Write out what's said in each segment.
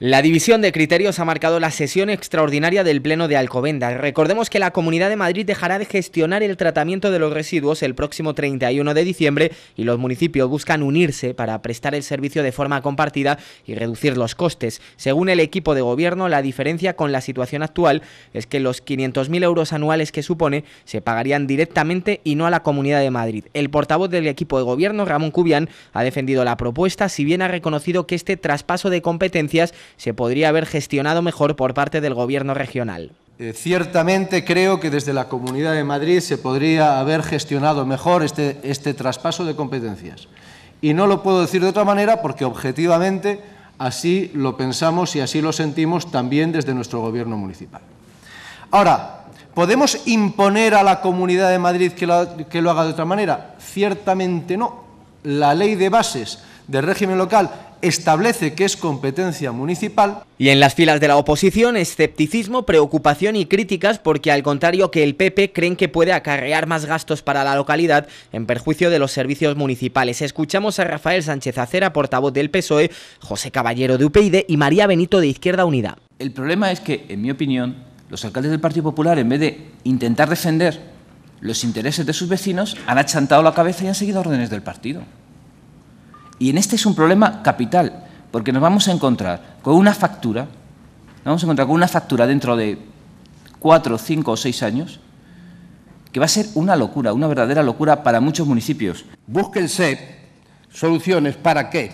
La división de criterios ha marcado la sesión extraordinaria del Pleno de Alcobendas. Recordemos que la Comunidad de Madrid dejará de gestionar el tratamiento de los residuos el próximo 31 de diciembre y los municipios buscan unirse para prestar el servicio de forma compartida y reducir los costes. Según el equipo de gobierno, la diferencia con la situación actual es que los 500.000 euros anuales que supone se pagarían directamente y no a la Comunidad de Madrid. El portavoz del equipo de gobierno, Ramón Cubián, ha defendido la propuesta, si bien ha reconocido que este traspaso de competencias se podría haber gestionado mejor por parte del gobierno regional. Eh, ciertamente creo que desde la Comunidad de Madrid se podría haber gestionado mejor este, este traspaso de competencias. Y no lo puedo decir de otra manera porque objetivamente así lo pensamos y así lo sentimos también desde nuestro Gobierno municipal. Ahora, ¿podemos imponer a la Comunidad de Madrid que lo, que lo haga de otra manera? Ciertamente no. La ley de bases del régimen local establece que es competencia municipal. Y en las filas de la oposición, escepticismo, preocupación y críticas porque al contrario que el PP creen que puede acarrear más gastos para la localidad en perjuicio de los servicios municipales. Escuchamos a Rafael Sánchez Acera, portavoz del PSOE, José Caballero de UPyD y María Benito de Izquierda Unida. El problema es que, en mi opinión, los alcaldes del Partido Popular, en vez de intentar defender los intereses de sus vecinos, han achantado la cabeza y han seguido órdenes del partido. Y en este es un problema capital, porque nos vamos a encontrar con una factura, nos vamos a encontrar con una factura dentro de cuatro, cinco o seis años, que va a ser una locura, una verdadera locura para muchos municipios. Búsquense soluciones para que,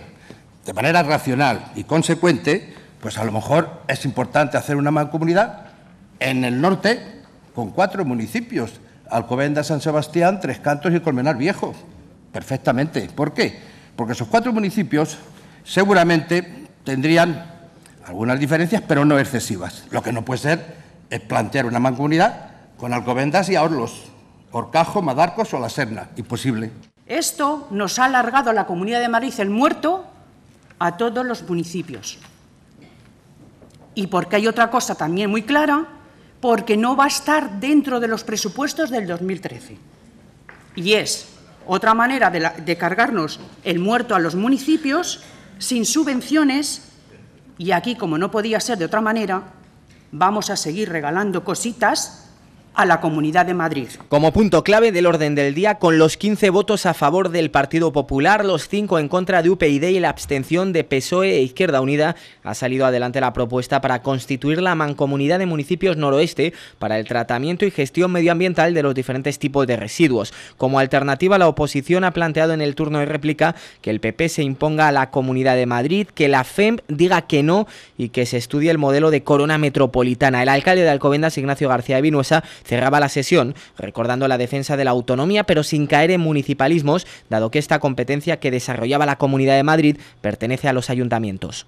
de manera racional y consecuente, pues a lo mejor es importante hacer una mancomunidad en el norte con cuatro municipios, Alcobenda, San Sebastián, Tres Cantos y Colmenar Viejo. Perfectamente. ¿Por qué? Porque esos cuatro municipios seguramente tendrían algunas diferencias, pero no excesivas. Lo que no puede ser es plantear una mancomunidad con Alcobendas y Orlos, Orcajo, Madarcos o La Serna. Imposible. Esto nos ha alargado a la Comunidad de Madrid el muerto a todos los municipios. Y porque hay otra cosa también muy clara, porque no va a estar dentro de los presupuestos del 2013. Y es otra manera de, cargarnos el muerto a los municipios sin subvenciones, y aquí, como no podía ser de otra manera, vamos a seguir regalando cositas a la Comunidad de Madrid. Como punto clave del orden del día, con los 15 votos a favor del Partido Popular, los 5 en contra de UPyD y la abstención de PSOE e Izquierda Unida, ha salido adelante la propuesta para constituir la mancomunidad de municipios noroeste para el tratamiento y gestión medioambiental de los diferentes tipos de residuos. Como alternativa, la oposición ha planteado en el turno de réplica que el PP se imponga a la Comunidad de Madrid, que la FEMP diga que no y que se estudie el modelo de corona metropolitana. El alcalde de Alcobendas, Ignacio García de Vinuesa, cerraba la sesión recordando la defensa de la autonomía, pero sin caer en municipalismos, dado que esta competencia que desarrollaba la Comunidad de Madrid pertenece a los ayuntamientos.